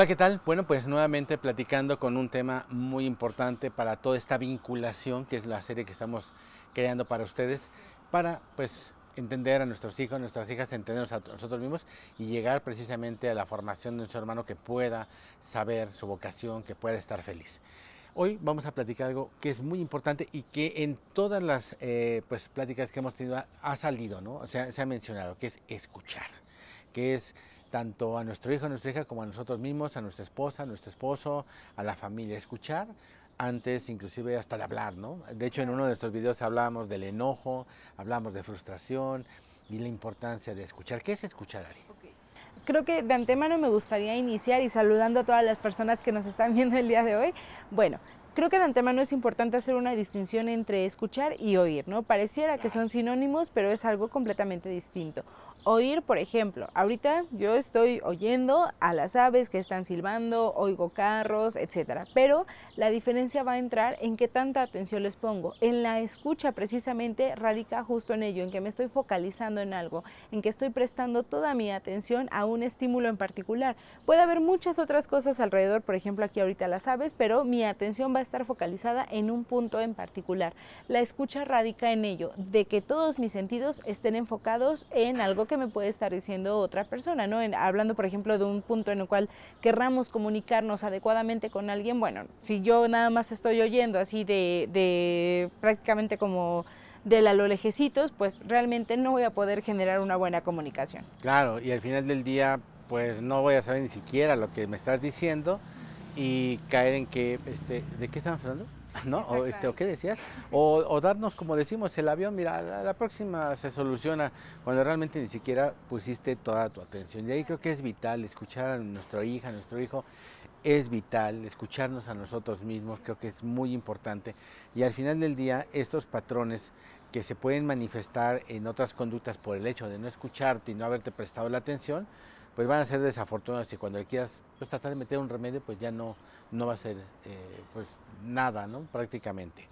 Hola, ¿qué tal? Bueno, pues nuevamente platicando con un tema muy importante para toda esta vinculación que es la serie que estamos creando para ustedes, para pues entender a nuestros hijos, a nuestras hijas, entendernos a nosotros mismos y llegar precisamente a la formación de nuestro hermano que pueda saber su vocación, que pueda estar feliz. Hoy vamos a platicar algo que es muy importante y que en todas las eh, pues, pláticas que hemos tenido ha, ha salido, ¿no? O sea, se ha mencionado, que es escuchar, que es tanto a nuestro hijo, a nuestra hija, como a nosotros mismos, a nuestra esposa, a nuestro esposo, a la familia. Escuchar antes inclusive hasta de hablar, ¿no? De hecho, en uno de estos videos hablábamos del enojo, hablamos de frustración y la importancia de escuchar. ¿Qué es escuchar, Ari? Creo que de antemano me gustaría iniciar y saludando a todas las personas que nos están viendo el día de hoy. Bueno, Creo que de antemano es importante hacer una distinción entre escuchar y oír, ¿no? Pareciera que son sinónimos, pero es algo completamente distinto oír, por ejemplo, ahorita yo estoy oyendo a las aves que están silbando, oigo carros, etcétera, pero la diferencia va a entrar en qué tanta atención les pongo. En la escucha precisamente radica justo en ello, en que me estoy focalizando en algo, en que estoy prestando toda mi atención a un estímulo en particular. Puede haber muchas otras cosas alrededor, por ejemplo, aquí ahorita las aves, pero mi atención va a estar focalizada en un punto en particular. La escucha radica en ello, de que todos mis sentidos estén enfocados en algo que me puede estar diciendo otra persona, ¿no? hablando, por ejemplo, de un punto en el cual querramos comunicarnos adecuadamente con alguien, bueno, si yo nada más estoy oyendo así de, de prácticamente como de la lo lejecitos, pues realmente no voy a poder generar una buena comunicación. Claro, y al final del día, pues no voy a saber ni siquiera lo que me estás diciendo y caer en que, este, ¿de qué están hablando? ¿no? O, este, ¿o qué decías? O, darnos, como decimos, el avión, mira, la, la, próxima se soluciona, cuando realmente ni siquiera pusiste toda tu atención. Y ahí creo que es vital escuchar a nuestra hija, a nuestro hijo, es vital escucharnos a nosotros mismos, creo que es muy importante. Y al final del día, estos patrones que se pueden manifestar en otras conductas por el hecho de no escucharte y no haberte prestado la atención, pues van a ser desafortunados y cuando le quieras pues, tratar de meter un remedio, pues ya no, no va a ser eh, pues nada, ¿no? Prácticamente.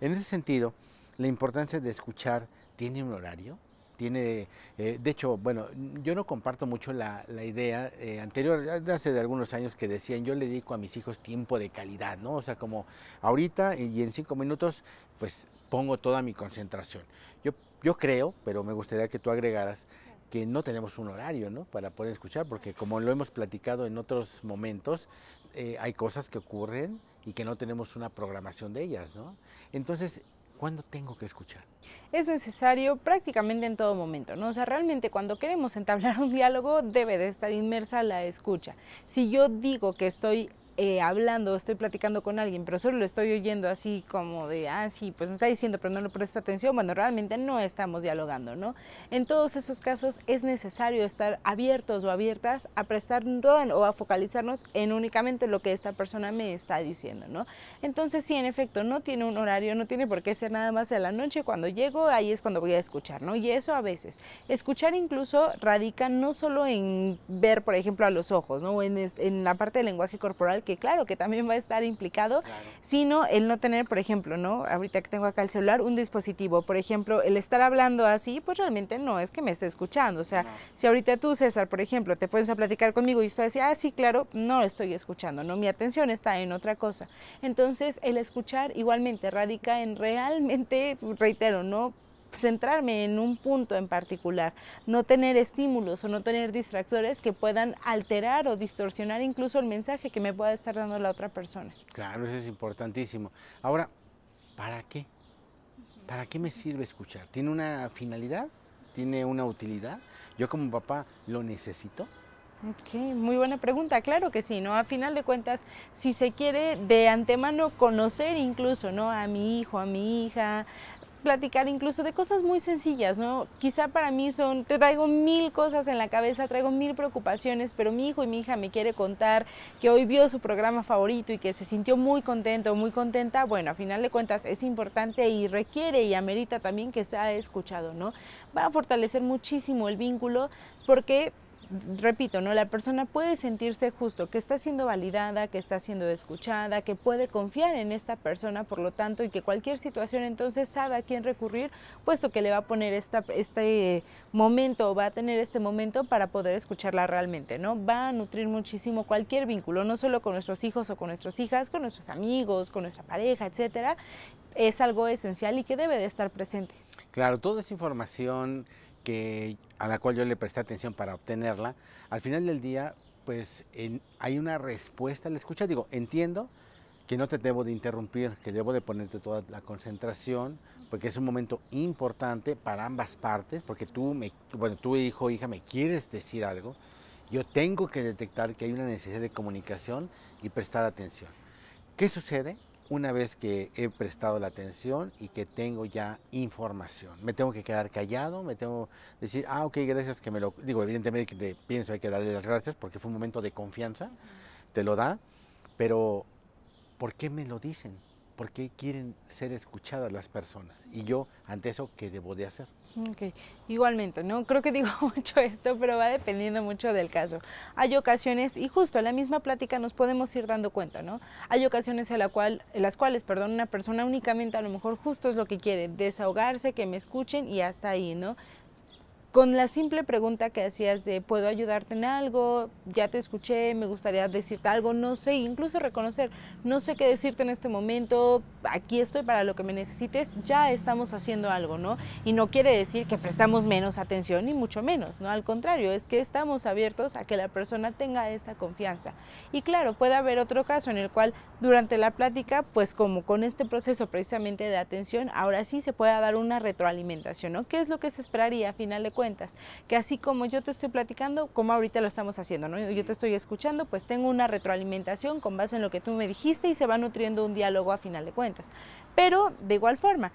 En ese sentido, la importancia de escuchar, ¿tiene un horario? Tiene, eh, de hecho, bueno, yo no comparto mucho la, idea eh, anterior, hace de algunos años que decían, yo le dedico a mis hijos tiempo de calidad, ¿no? O sea, como ahorita y en cinco minutos, pues pongo toda mi concentración. Yo, yo creo, pero me gustaría que tú agregaras, que no tenemos un horario ¿no? para poder escuchar, porque como lo hemos platicado en otros momentos, eh, hay cosas que ocurren y que no tenemos una programación de ellas. ¿no? Entonces, ¿cuándo tengo que escuchar? Es necesario prácticamente en todo momento, ¿no? O sea, realmente cuando queremos entablar un diálogo debe de estar inmersa la escucha. Si yo digo que estoy eh, hablando, estoy platicando con alguien, pero solo lo estoy oyendo así como de, ah, sí, pues me está diciendo, pero no le presto atención, bueno, realmente no estamos dialogando, ¿no? En todos esos casos es necesario estar abiertos o abiertas a prestar o a focalizarnos en únicamente lo que esta persona me está diciendo, ¿no? Entonces, sí, en efecto, no tiene un horario, no tiene por qué ser nada más en la noche, cuando llego, ahí es cuando voy a escuchar, ¿no? Y eso a veces. Escuchar incluso radica no solo en ver, por ejemplo, a los ojos, ¿no? En, en la parte del lenguaje corporal, que claro que también va a estar implicado, sino el no tener, por ejemplo, ¿no? Ahorita que tengo acá el celular, un dispositivo, por ejemplo, el estar hablando así, pues realmente no es que me esté escuchando, o sea, si ahorita tú, César, por ejemplo, te pones a platicar conmigo y tú decía ah, sí, claro, no estoy escuchando, no, mi atención está en otra cosa. Entonces, el escuchar igualmente radica en realmente, reitero, ¿no? centrarme en un punto en particular, no tener estímulos o no tener distractores que puedan alterar o distorsionar incluso el mensaje que me pueda estar dando la otra persona. Claro, eso es importantísimo. Ahora, ¿para qué? ¿Para qué me sirve escuchar? ¿Tiene una finalidad? ¿Tiene una utilidad? ¿Yo como papá lo necesito? Ok, muy buena pregunta, claro que sí, ¿no? A final de cuentas, si se quiere de antemano conocer incluso, ¿no? A mi hijo, a mi hija, platicar incluso de cosas muy sencillas, ¿no? Quizá para mí son, te traigo mil cosas en la cabeza, traigo mil preocupaciones, pero mi hijo y mi hija me quiere contar que hoy vio su programa favorito y que se sintió muy contento, muy contenta. Bueno, a final de cuentas es importante y requiere y amerita también que sea escuchado, ¿no? Va a fortalecer muchísimo el vínculo porque repito, ¿no? La persona puede sentirse justo, que está siendo validada, que está siendo escuchada, que puede confiar en esta persona, por lo tanto, y que cualquier situación entonces sabe a quién recurrir, puesto que le va a poner esta, este momento, va a tener este momento para poder escucharla realmente, ¿no? Va a nutrir muchísimo cualquier vínculo, no solo con nuestros hijos o con nuestras hijas, con nuestros amigos, con nuestra pareja, etcétera. Es algo esencial y que debe de estar presente. Claro, toda esa información a la cual yo le presté atención para obtenerla, al final del día, pues hay una respuesta la escucha. Digo, entiendo que no te debo de interrumpir, que debo de ponerte toda la concentración, porque es un momento importante para ambas partes, porque tú, me, bueno, tú hijo o hija me quieres decir algo, yo tengo que detectar que hay una necesidad de comunicación y prestar atención. ¿Qué sucede? una vez que he prestado la atención y que tengo ya información. Me tengo que quedar callado, me tengo que decir, ah, ok, gracias que me lo... Digo, evidentemente te pienso hay que darle las gracias porque fue un momento de confianza, te lo da, pero ¿por qué me lo dicen? ¿Por qué quieren ser escuchadas las personas. Y yo, ante eso, ¿qué debo de hacer? Okay. Igualmente, ¿no? Creo que digo mucho esto, pero va dependiendo mucho del caso. Hay ocasiones, y justo en la misma plática nos podemos ir dando cuenta, ¿no? Hay ocasiones en, la cual, en las cuales, perdón, una persona únicamente a lo mejor justo es lo que quiere, desahogarse, que me escuchen y hasta ahí, ¿no? con la simple pregunta que hacías de puedo ayudarte en algo, ya te escuché, me gustaría decirte algo, no sé, incluso reconocer, no sé qué decirte en este momento, aquí estoy para lo que me necesites, ya estamos haciendo algo, ¿no? Y no quiere decir que prestamos menos atención, ni mucho menos, ¿no? Al contrario, es que estamos abiertos a que la persona tenga esta confianza. Y claro, puede haber otro caso en el cual durante la plática, pues como con este proceso precisamente de atención, ahora sí se pueda dar una retroalimentación, ¿no? ¿Qué es lo que se esperaría a final de cuentas? que así como yo te estoy platicando, como ahorita lo estamos haciendo, ¿no? Yo te estoy escuchando, pues tengo una retroalimentación con base en lo que tú me dijiste y se va nutriendo un diálogo a final de cuentas. Pero de igual forma,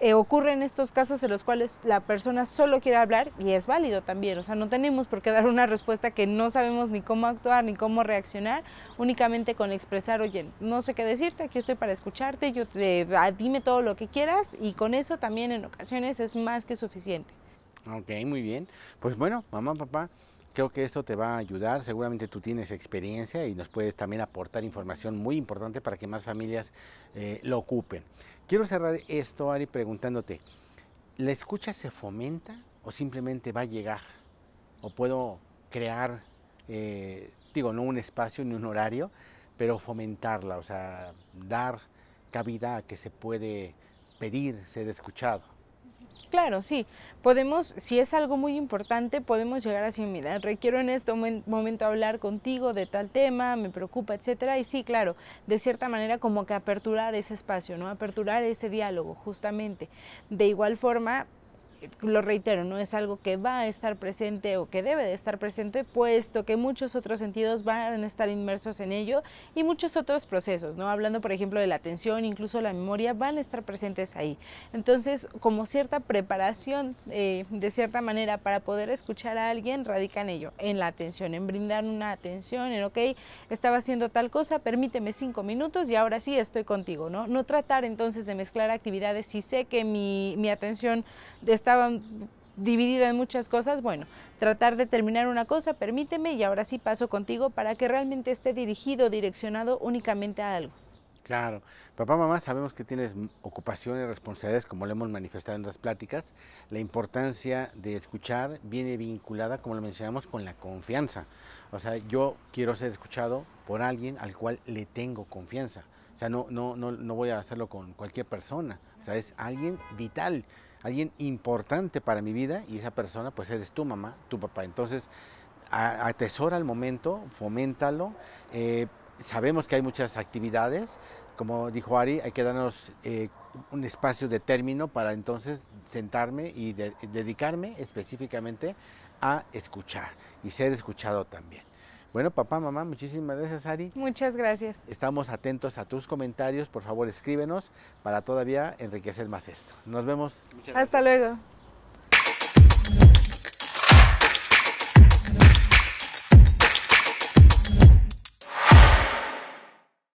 ocurre eh, ocurren estos casos en los cuales la persona solo quiere hablar y es válido también, o sea, no tenemos por qué dar una respuesta que no sabemos ni cómo actuar ni cómo reaccionar, únicamente con expresar, oye, no sé qué decirte, aquí estoy para escucharte, yo te, ah, dime todo lo que quieras y con eso también en ocasiones es más que suficiente. Ok, muy bien. Pues bueno, mamá, papá, creo que esto te va a ayudar. Seguramente tú tienes experiencia y nos puedes también aportar información muy importante para que más familias eh, lo ocupen. Quiero cerrar esto, Ari, preguntándote, ¿la escucha se fomenta o simplemente va a llegar? ¿O puedo crear, eh, digo, no un espacio ni un horario, pero fomentarla, o sea, dar cabida a que se puede pedir ser escuchado? Claro, sí. Podemos, si es algo muy importante, podemos llegar así, mira, requiero en este momento hablar contigo de tal tema, me preocupa, etcétera. Y sí, claro, de cierta manera como que aperturar ese espacio, ¿no? Aperturar ese diálogo, justamente. De igual forma, lo reitero, no es algo que va a estar presente o que debe de estar presente, puesto que muchos otros sentidos van a estar inmersos en ello y muchos otros procesos, ¿no? Hablando, por ejemplo, de la atención, incluso la memoria, van a estar presentes ahí. Entonces, como cierta preparación, eh, de cierta manera, para poder escuchar a alguien, radica en ello, en la atención, en brindar una atención, en, ok, estaba haciendo tal cosa, permíteme cinco minutos y ahora sí estoy contigo, ¿no? No tratar entonces de mezclar actividades si sé que mi, mi atención está estaba dividido en muchas cosas, bueno, tratar de terminar una cosa, permíteme y ahora sí paso contigo para que realmente esté dirigido, direccionado únicamente a algo. Claro, papá, mamá, sabemos que tienes ocupaciones, responsabilidades, como lo hemos manifestado en las pláticas. La importancia de escuchar viene vinculada, como lo mencionamos, con la confianza. O sea, yo quiero ser escuchado por alguien al cual le tengo confianza. O sea, no, no, no, no voy a hacerlo con cualquier persona. O sea, es alguien vital alguien importante para mi vida y esa persona pues eres tu mamá, tu papá. Entonces, atesora el momento, foméntalo. Eh, sabemos que hay muchas actividades, como dijo Ari, hay que darnos eh, un espacio de término para entonces sentarme y dedicarme específicamente a escuchar y ser escuchado también. Bueno, papá, mamá, muchísimas gracias, Ari. Muchas gracias. Estamos atentos a tus comentarios. Por favor, escríbenos para todavía enriquecer más esto. Nos vemos. Hasta luego.